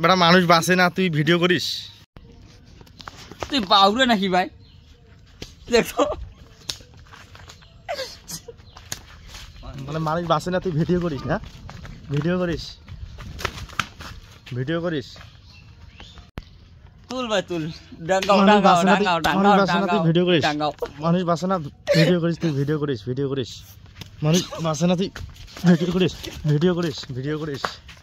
বেটা মানুষ বাঁচে না তুই ভিডিও করিস তুই বাউরে নাকি ভাই দেখো মানে মানুষ বাঁচে না তুই ভিডিও করিস না ভিডিও করিস ভিডিও করিস মানুষ বাঁচে না ভিডিও করিস তুই ভিডিও করিস ভিডিও করিস m a n i masa nanti. Video kulis, video kulis, video kulis.